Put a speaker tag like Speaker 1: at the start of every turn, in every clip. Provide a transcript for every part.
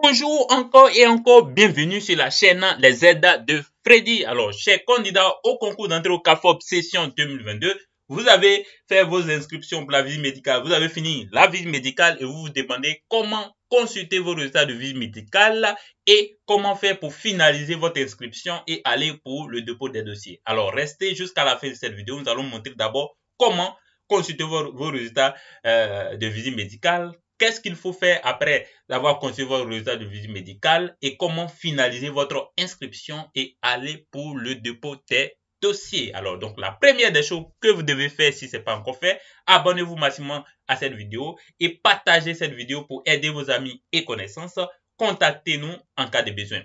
Speaker 1: Bonjour encore et encore, bienvenue sur la chaîne Les Aides de Freddy. Alors, chers candidats au concours d'entrée au CAFOP session 2022, vous avez fait vos inscriptions pour la visite médicale, vous avez fini la visite médicale et vous vous demandez comment consulter vos résultats de visite médicale et comment faire pour finaliser votre inscription et aller pour le dépôt des dossiers. Alors, restez jusqu'à la fin de cette vidéo, nous allons montrer d'abord comment consulter vos, résultats euh, de visite médicale, qu'est-ce qu'il faut faire après avoir conçu votre résultat de visite médicale et comment finaliser votre inscription et aller pour le dépôt des dossiers. Alors, donc, la première des choses que vous devez faire si ce n'est pas encore fait, abonnez-vous massivement à cette vidéo et partagez cette vidéo pour aider vos amis et connaissances. Contactez-nous en cas de besoin.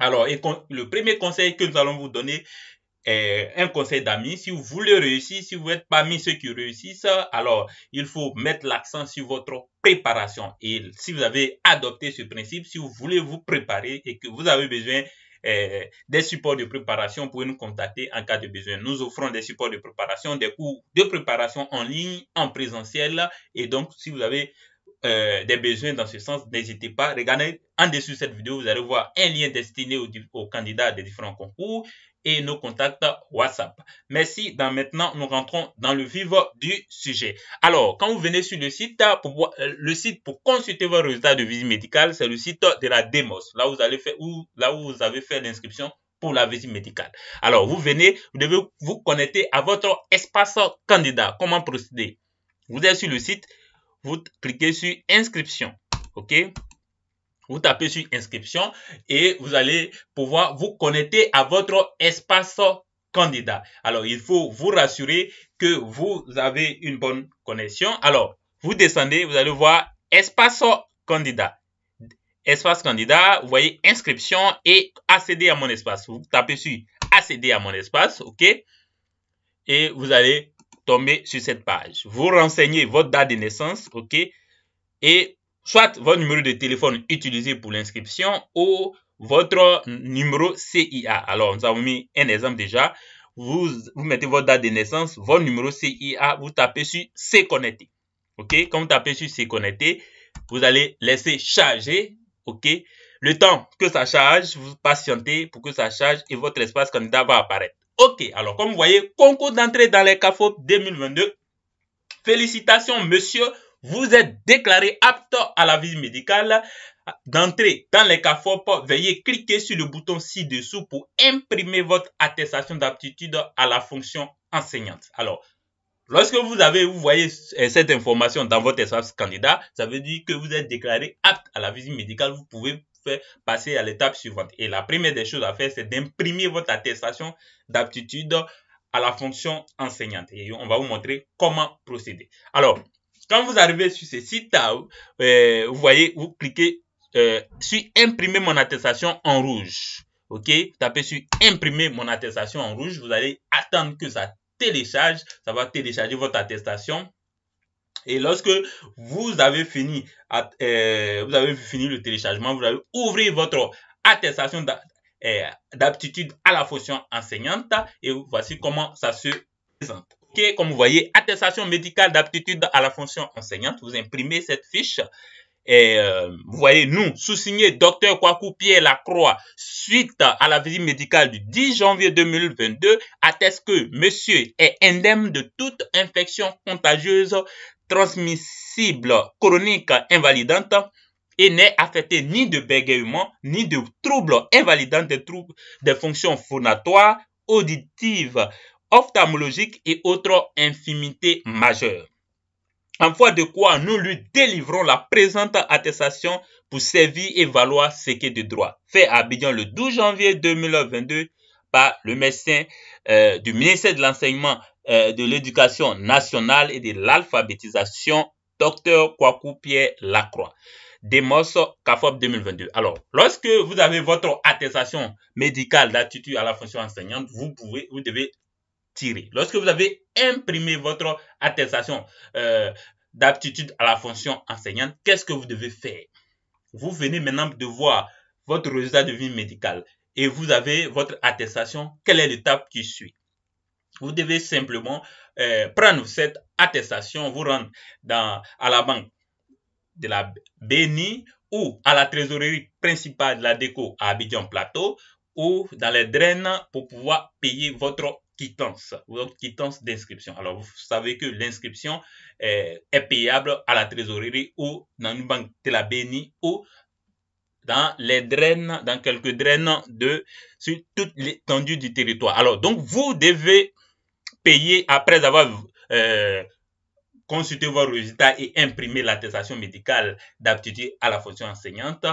Speaker 1: Alors, le premier conseil que nous allons vous donner, euh, un conseil d'amis. Si vous voulez réussir, si vous êtes mis ceux qui réussissent, alors il faut mettre l'accent sur votre préparation. Et si vous avez adopté ce principe, si vous voulez vous préparer et que vous avez besoin euh, des supports de préparation, vous pouvez nous contacter en cas de besoin. Nous offrons des supports de préparation, des cours de préparation en ligne, en présentiel. Et donc, si vous avez euh, des besoins dans ce sens, n'hésitez pas. Regardez en dessous de cette vidéo, vous allez voir un lien destiné aux candidats des différents concours et nos contacts WhatsApp. Merci. Dans maintenant, nous rentrons dans le vif du sujet. Alors, quand vous venez sur le site, pour, euh, le site pour consulter vos résultats de visite médicale, c'est le site de la DEMOS. Là, vous allez faire, où, là où vous avez fait l'inscription pour la visite médicale. Alors, vous venez, vous devez vous connecter à votre espace candidat. Comment procéder Vous êtes sur le site, vous cliquez sur inscription. OK vous tapez sur inscription et vous allez pouvoir vous connecter à votre espace candidat. Alors, il faut vous rassurer que vous avez une bonne connexion. Alors, vous descendez, vous allez voir espace candidat. Espace candidat, vous voyez inscription et accéder à mon espace. Vous tapez sur accéder à mon espace, OK Et vous allez tomber sur cette page. Vous renseignez votre date de naissance, OK Et soit votre numéro de téléphone utilisé pour l'inscription ou votre numéro CIA. Alors, nous avons mis un exemple déjà. Vous, vous mettez votre date de naissance, votre numéro CIA, vous tapez sur C'est connecté. OK Quand vous tapez sur C'est connecté, vous allez laisser charger. OK Le temps que ça charge, vous patientez pour que ça charge et votre espace candidat va apparaître. OK, alors comme vous voyez, concours d'entrée dans les CAFOP 2022. Félicitations, monsieur vous êtes déclaré apte à la visite médicale d'entrer dans les CAFOP. veuillez cliquer sur le bouton ci-dessous pour imprimer votre attestation d'aptitude à la fonction enseignante. Alors, lorsque vous avez, vous voyez euh, cette information dans votre espace candidat, ça veut dire que vous êtes déclaré apte à la visite médicale. Vous pouvez passer à l'étape suivante. Et la première des choses à faire, c'est d'imprimer votre attestation d'aptitude à la fonction enseignante. Et on va vous montrer comment procéder. Alors, quand vous arrivez sur ce site euh, vous voyez, vous cliquez euh, sur imprimer mon attestation en rouge. OK Tapez sur imprimer mon attestation en rouge. Vous allez attendre que ça télécharge. Ça va télécharger votre attestation. Et lorsque vous avez fini, euh, vous avez fini le téléchargement, vous allez ouvrir votre attestation euh, d'aptitude à la fonction enseignante. Et voici comment ça se présente comme vous voyez, attestation médicale d'aptitude à la fonction enseignante. Vous imprimez cette fiche. Et euh, vous voyez, nous, sous-signé Dr Kwaku Pierre Lacroix, suite à la visite médicale du 10 janvier 2022, atteste que monsieur est indemne de toute infection contagieuse transmissible chronique invalidante et n'est affecté ni de bégaiement, ni de troubles invalidants des troubles des fonctions phonatoires, auditives, ophtalmologiques et autres infimités majeures. En foi de quoi nous lui délivrons la présente attestation pour servir et valoir ce qui est de droit. Fait à Abidjan le 12 janvier 2022 par le médecin euh, du ministère de l'Enseignement, euh, de l'Éducation nationale et de l'Alphabétisation, Dr Kwaku Pierre Lacroix. Demos CAFOP 2022. Alors, lorsque vous avez votre attestation médicale d'attitude à la fonction enseignante, vous, pouvez, vous devez Lorsque vous avez imprimé votre attestation euh, d'aptitude à la fonction enseignante, qu'est-ce que vous devez faire Vous venez maintenant de voir votre résultat de vie médicale et vous avez votre attestation. Quelle est l'étape qui suit Vous devez simplement euh, prendre cette attestation, vous rendre à la banque de la BNI ou à la trésorerie principale de la DECO à Abidjan Plateau ou dans les drains pour pouvoir payer votre quittance, votre quittance d'inscription. Alors, vous savez que l'inscription est, payable à la trésorerie ou dans une banque de la Béni ou dans les drains, dans quelques drains de, sur toute l'étendue du territoire. Alors, donc, vous devez payer après avoir euh, consulté vos résultats et imprimer l'attestation médicale d'aptitude à la fonction enseignante.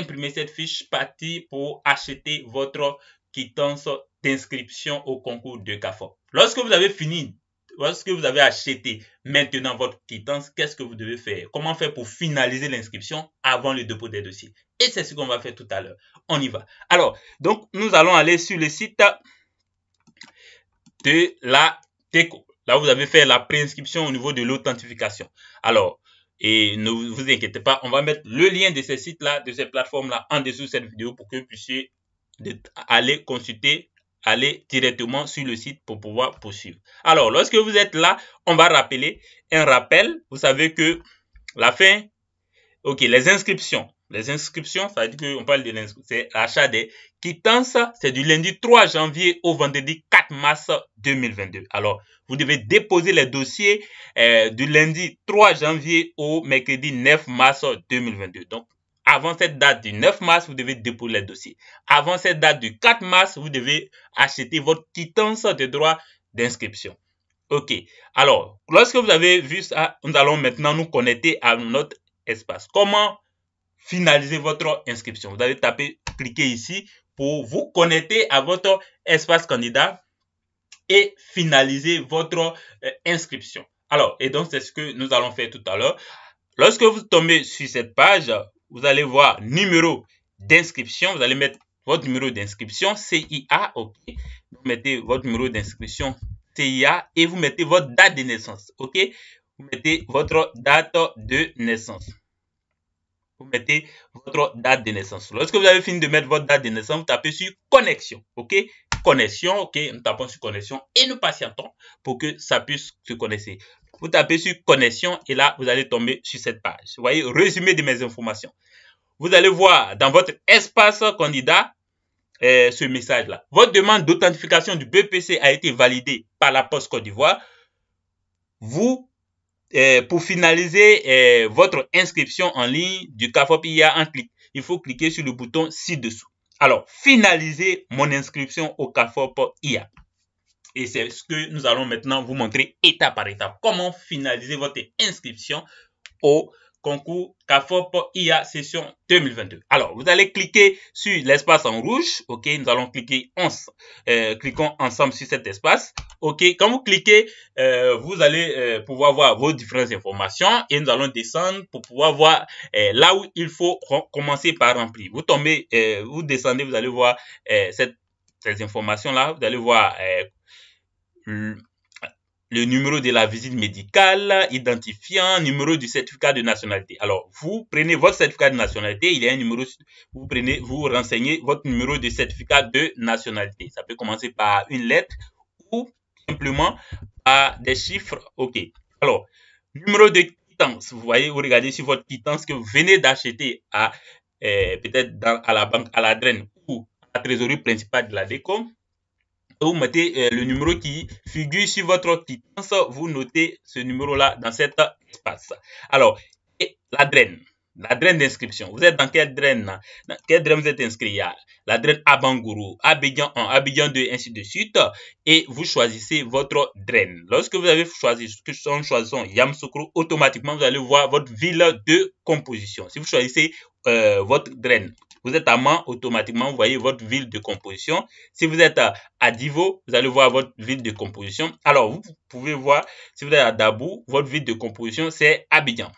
Speaker 1: imprimer cette fiche partie pour acheter votre quittance d'inscription au concours de CAFOP. Lorsque vous avez fini, lorsque vous avez acheté maintenant votre quittance, qu'est-ce que vous devez faire Comment faire pour finaliser l'inscription avant le dépôt des dossiers Et c'est ce qu'on va faire tout à l'heure. On y va. Alors, donc, nous allons aller sur le site de la TECO. Là, vous avez fait la préinscription au niveau de l'authentification. Alors, et ne vous inquiétez pas, on va mettre le lien de ce sites-là, de cette plateforme là en dessous de cette vidéo pour que vous puissiez aller consulter aller directement sur le site pour pouvoir poursuivre. Alors, lorsque vous êtes là, on va rappeler un rappel. Vous savez que la fin, ok, les inscriptions. Les inscriptions, ça veut dire qu'on parle de c'est l'achat des quittances. C'est du lundi 3 janvier au vendredi 4 mars 2022. Alors, vous devez déposer les dossiers euh, du lundi 3 janvier au mercredi 9 mars 2022. Donc, avant cette date du 9 mars, vous devez déposer les dossier. Avant cette date du 4 mars, vous devez acheter votre quittance de droit d'inscription. OK. Alors, lorsque vous avez vu ça, nous allons maintenant nous connecter à notre espace. Comment finaliser votre inscription Vous allez taper, cliquer ici pour vous connecter à votre espace candidat et finaliser votre euh, inscription. Alors, et donc c'est ce que nous allons faire tout à l'heure. Lorsque vous tombez sur cette page, vous allez voir numéro d'inscription, vous allez mettre votre numéro d'inscription CIA, ok. Vous mettez votre numéro d'inscription CIA et vous mettez votre date de naissance, ok. Vous mettez votre date de naissance. Vous mettez votre date de naissance. Lorsque vous avez fini de mettre votre date de naissance, vous tapez sur connexion, ok. Connexion, ok. Nous tapons sur connexion et nous patientons pour que ça puisse se connecter. Vous tapez sur connexion et là, vous allez tomber sur cette page. Vous voyez, résumé de mes informations. Vous allez voir dans votre espace candidat euh, ce message-là. Votre demande d'authentification du BPC a été validée par la Poste Côte d'Ivoire. Vous euh, pour finaliser euh, votre inscription en ligne du CAFOP IA en clic, il faut cliquer sur le bouton ci-dessous. Alors, finaliser mon inscription au CAFOP IA. Et c'est ce que nous allons maintenant vous montrer étape par étape. Comment finaliser votre inscription au concours CAFOP IA session 2022. Alors, vous allez cliquer sur l'espace en rouge. OK, nous allons cliquer en, euh, cliquons ensemble sur cet espace. OK, quand vous cliquez, euh, vous allez euh, pouvoir voir vos différentes informations et nous allons descendre pour pouvoir voir là où il faut commencer par remplir. Vous tombez, vous descendez, vous allez voir cette, ces informations-là. Vous allez voir Hmm. le numéro de la visite médicale, identifiant, numéro du certificat de nationalité. Alors, vous prenez votre certificat de nationalité, il y a un numéro, vous prenez, vous renseignez votre numéro de certificat de nationalité. Ça peut commencer par une lettre ou simplement par des chiffres. OK. Alors, numéro de quittance. Vous voyez, vous regardez sur votre quittance que vous venez d'acheter à, eh, peut-être à la banque, à la draine ou à la trésorerie principale de la Deco vous mettez euh, le numéro qui figure sur votre quittance, vous notez ce numéro-là dans cet espace. Alors, et la draine. La draine d'inscription. Vous êtes dans quelle draine Dans quelle draine vous êtes inscrit La draine Abangourou, Abidjan 1, Abidjan 2, ainsi de suite. Et vous choisissez votre draine. Lorsque vous avez choisi, ce que en choisissons Yamsoukro, automatiquement vous allez voir votre ville de composition. Si vous choisissez euh, votre draine vous êtes à Man, automatiquement, vous voyez votre ville de composition. Si vous êtes à, Divo, vous allez voir votre ville de composition. Alors, vous pouvez voir, si vous êtes à Dabou, votre ville de composition, c'est Abidjan.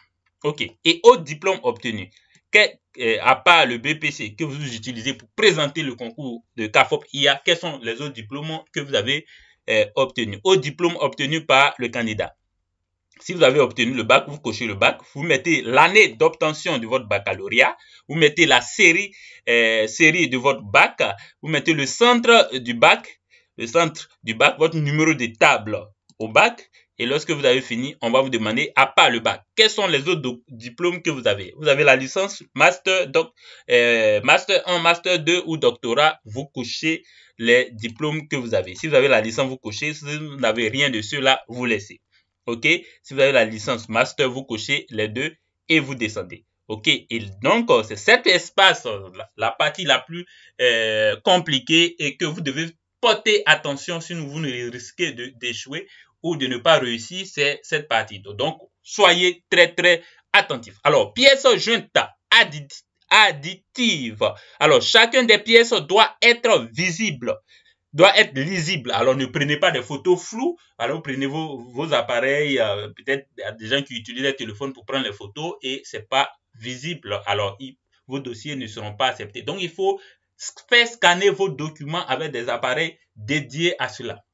Speaker 1: OK. Et au diplôme obtenu, euh, à part le BPC que vous utilisez pour présenter le concours de CAFOP IA, quels sont les autres diplômes que vous avez euh, obtenus Autres diplômes obtenus par le candidat. Si vous avez obtenu le bac, vous cochez le bac, vous mettez l'année d'obtention de votre baccalauréat, vous mettez la série, euh, série de votre bac, vous mettez le centre du bac, le centre du bac, votre numéro de table au bac, et lorsque vous avez fini, on va vous demander, à part le bac, quels sont les autres diplômes que vous avez Vous avez la licence, master, donc euh, master 1, master 2 ou doctorat. Vous cochez les diplômes que vous avez. Si vous avez la licence, vous cochez. Si vous n'avez rien de cela, vous laissez. OK Si vous avez la licence master, vous cochez les deux et vous descendez. OK Et donc, euh, c'est cet espace, euh, la partie la plus euh, compliquée et que vous devez porter attention sinon vous risquez d'échouer ou de ne pas réussir, c'est cette partie. Donc, soyez très, très attentif. Alors, pièce jointe additive. Alors, chacun des pièces doit être visible doit être lisible. Alors ne prenez pas des photos floues. Alors prenez vos, appareils, euh, peut-être des gens qui utilisent les téléphones pour prendre les photos et c'est pas visible. Alors vos dossiers ne seront pas acceptés. Donc il faut faire scanner vos documents avec des appareils dédiés à cela.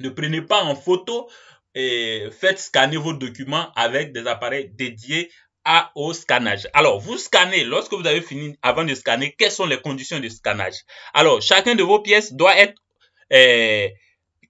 Speaker 1: Ne prenez pas en photo et faites scanner vos documents avec des appareils dédiés à, au scannage. Alors, vous scannez, lorsque vous avez fini, avant de scanner, quelles sont les conditions de scannage Alors, chacun de vos pièces doit être, eh,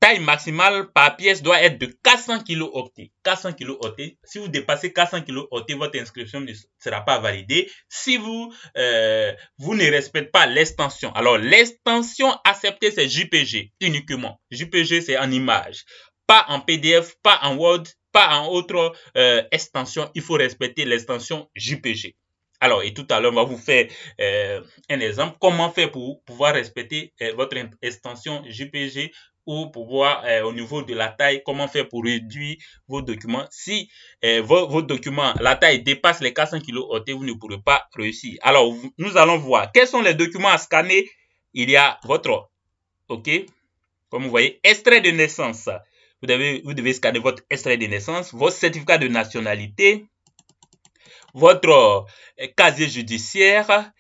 Speaker 1: taille maximale par pièce doit être de 400 kilooctets. 400 kilooctets. Si vous dépassez 400 kilooctets, votre inscription ne sera pas validée. Si vous, eh, vous ne respectez pas l'extension. Alors, l'extension acceptée, c'est JPG uniquement. JPG, c'est en image. Pas en PDF, pas en Word, pas en autre euh, extension, il faut respecter l'extension JPG. Alors, et tout à l'heure, on va vous faire euh, un exemple. Comment faire pour pouvoir respecter euh, votre extension JPG ou pouvoir, au niveau de la taille, comment faire pour réduire vos documents. Si vos, vos, documents, la taille dépasse les 400 kilo vous ne pourrez pas réussir. Alors, nous allons voir quels sont les documents à scanner. Il y a votre, OK, comme vous voyez, extrait de naissance, vous devez, vous devez scanner votre extrait de naissance, votre certificat de nationalité, votre euh, casier judiciaire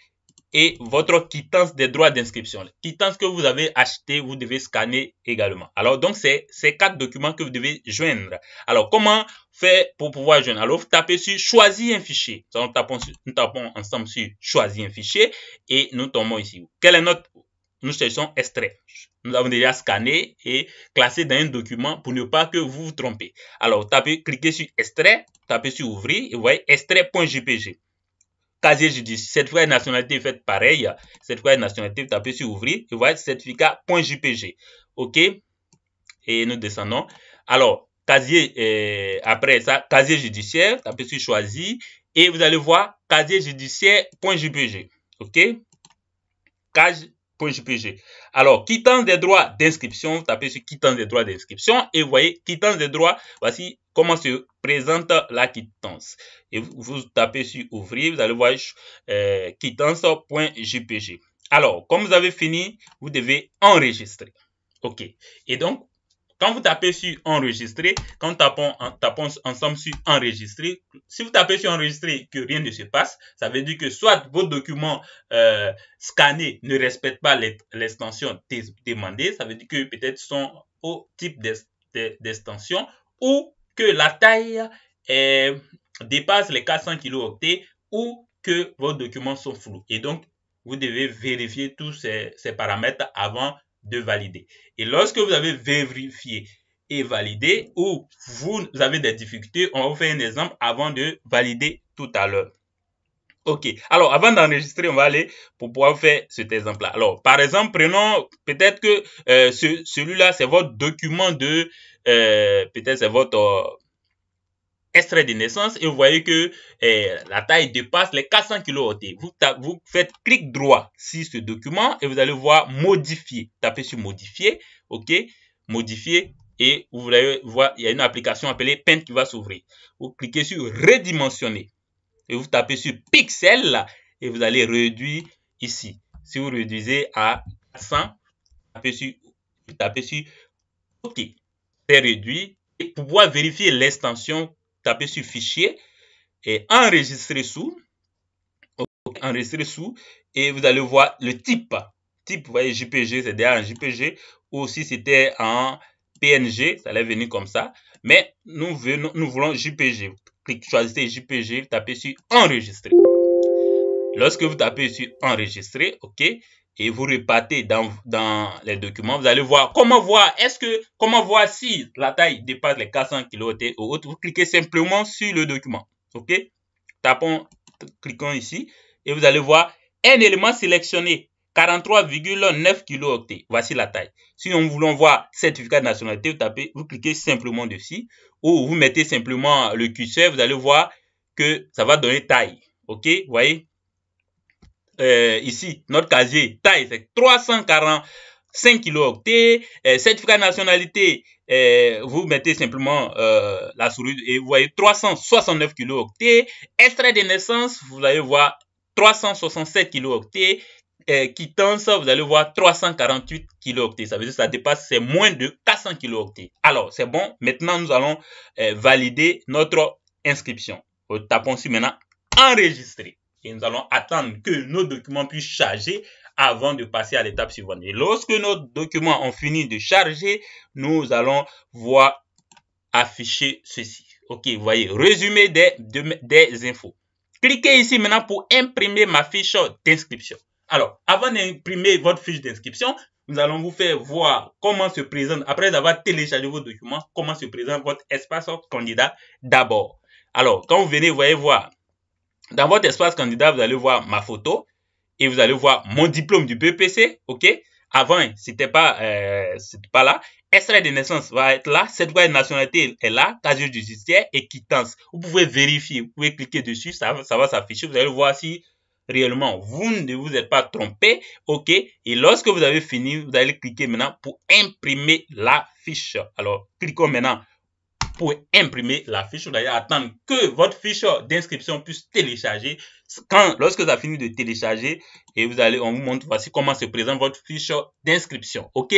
Speaker 1: et votre quittance des droits d'inscription. Quittance que vous avez acheté, vous devez scanner également. Alors, donc, c'est ces quatre documents que vous devez joindre. Alors, comment faire pour pouvoir joindre Alors, vous tapez sur choisir un fichier. nous tapons, nous tapons ensemble sur choisir un fichier et nous tombons ici. Quelle est notre nous cherchons extrait. Nous avons déjà scanné et classé dans un document pour ne pas que vous vous trompez. Alors, tapez, cliquez sur extrait, tapez sur ouvrir et vous voyez extrait.jpg. Casier judiciaire, Cette fois, nationalité, faites pareil. Cette fois, nationalité, tapez sur ouvrir et vous voyez certificat.jpg. OK Et nous descendons. Alors, casier, euh, après ça, casier judiciaire, tapez sur choisir et vous allez voir casier judiciaire.jpg. OK Casier .jpg. Alors, quittant des droits d'inscription, vous tapez sur quittance des droits d'inscription et voyez quittance des droits, voici comment se présente la quittance. Et vous, tapez sur ouvrir, vous allez voir euh, quittance.jpg. Alors, comme vous avez fini, vous devez enregistrer. OK. Et donc, quand vous tapez sur enregistrer, quand tapons, en, tapons ensemble sur enregistrer, si vous tapez sur enregistrer que rien ne se passe, ça veut dire que soit vos documents euh, scannés ne respectent pas l'extension demandée, ça veut dire que peut-être sont au type d'extension, ou que la taille dépasse les 400 kilooctets, ou que vos documents sont flous. Et donc, vous devez vérifier tous ces, ces paramètres avant de valider. Et lorsque vous avez vérifié et validé, ou vous avez des difficultés, on va vous faire un exemple avant de valider tout à l'heure. Ok, alors avant d'enregistrer, on va aller pour pouvoir faire cet exemple-là. Alors, par exemple, prenons peut-être que euh, celui-là, c'est votre document de, euh, peut-être c'est votre euh, extrait de naissance et vous voyez que eh, la taille dépasse les 400 kilo Vous, vous faites clic droit sur ce document et vous allez voir modifier. Tapez sur modifier, ok, modifier et vous allez voir, il y a une application appelée Paint qui va s'ouvrir. Vous cliquez sur redimensionner et vous tapez sur pixel et vous allez réduire ici. Si vous réduisez à 100, tapez tapez sur OK. C'est réduit. Et pour pouvoir vérifier l'extension Tapez sur fichier et enregistrer sous. enregistrer sous. Et vous allez voir le type. Type, vous voyez, JPG, c'est un JPG. Ou si c'était un PNG, ça allait venir comme ça. Mais nous, nous voulons JPG. Cliquez, choisissez JPG, tapez sur enregistrer. Lorsque vous tapez sur enregistrer, OK, et vous repartez dans, dans les documents, vous allez voir comment voir, est-ce que, comment voir si la taille dépasse les 400 kg ou autre. Vous cliquez simplement sur le document. OK? Tapons, cliquons ici et vous allez voir un élément sélectionné. 43,9 kilo Voici la taille. Si on voulons voir certificat de nationalité, vous tapez, vous cliquez simplement dessus ou vous mettez simplement le curseur, vous allez voir que ça va donner taille. OK? Vous voyez? Euh, ici, notre casier, taille, c'est 345 kilooctets. Euh, certificat de nationalité, euh, vous mettez simplement euh, la souris et vous voyez 369 kilooctets. Extrait de naissance, vous allez voir 367 kilooctets. quittance, vous allez voir 348 kilooctets. Ça veut dire que ça dépasse, c'est moins de 400 kilooctets. Alors, c'est bon. Maintenant, nous allons valider notre inscription. Tapons sur maintenant enregistrer et nous allons attendre que nos documents puissent charger avant de passer à l'étape suivante. Et lorsque nos documents ont fini de charger, nous allons voir afficher ceci. Ok, vous voyez, résumé des, des infos. Cliquez ici maintenant pour imprimer ma fiche d'inscription. Alors, avant d'imprimer votre fiche d'inscription, nous allons vous faire voir comment se présente, après avoir téléchargé vos documents, comment se présente votre espace candidat d'abord. Alors, quand vous venez, vous voyez, voir dans votre espace candidat, vous allez voir ma photo et vous allez voir mon diplôme du BPC, OK Avant, c'était pas, euh, pas là. Extrait de naissance va être là. Cette fois, nationalité est là. Casier judiciaire et quittance. Vous pouvez vérifier. Vous pouvez cliquer dessus. Ça, ça va s'afficher. Vous allez voir si réellement vous ne vous êtes pas trompé. OK Et lorsque vous avez fini, vous allez cliquer maintenant pour imprimer la fiche. Alors, cliquons maintenant pour imprimer la fiche. ou d'ailleurs attendre que votre fiche d'inscription puisse télécharger. Quand, lorsque vous avez fini de télécharger, et vous allez, on vous montre, voici comment se présente votre fiche d'inscription. OK?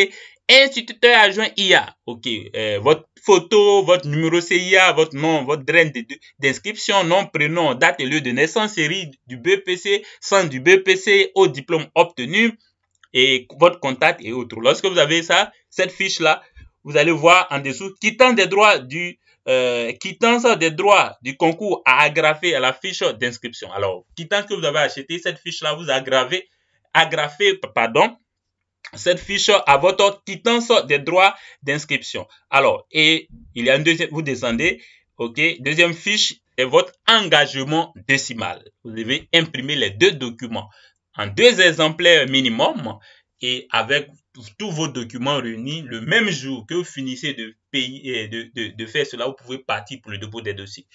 Speaker 1: Instituteur adjoint IA. OK. Euh, votre photo, votre numéro CIA, votre nom, votre drain d'inscription, nom, prénom, date et lieu de naissance, série du BPC, centre du BPC, au diplôme obtenu et votre contact et autres. Lorsque vous avez ça, cette fiche-là, vous allez voir en dessous, quittant des droits du, euh, quittance des droits du concours à agrafer à la fiche d'inscription. Alors, ce que vous avez acheté, cette fiche-là, vous aggravez, agrafez, pardon, cette fiche à votre quittance des droits d'inscription. Alors, et il y a un deuxième, vous descendez, ok, deuxième fiche, est votre engagement décimal. Vous devez imprimer les deux documents en deux exemplaires minimum et avec tous vos documents réunis le même jour que vous finissez de, payer, eh, de, de, faire cela, vous pouvez partir pour le dépôt des dossiers.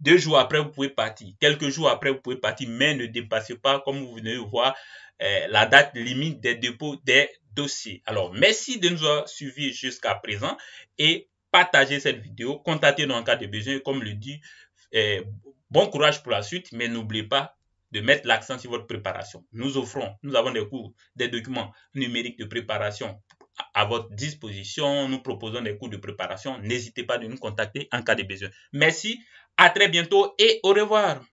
Speaker 1: Deux jours après, vous pouvez partir. Quelques jours après, vous pouvez partir, mais ne dépassez pas, comme vous venez de voir, eh, la date limite des dépôts des dossiers. Alors, merci de nous avoir suivis jusqu'à présent et partagez cette vidéo. Contactez-nous en cas de besoin. Comme le dit, eh, bon courage pour la suite, mais n'oubliez pas, de mettre l'accent sur votre préparation. Nous offrons, nous avons des cours, des documents numériques de préparation à votre disposition. Nous proposons des cours de préparation. N'hésitez pas de nous contacter en cas de besoin. Merci, à très bientôt et au revoir.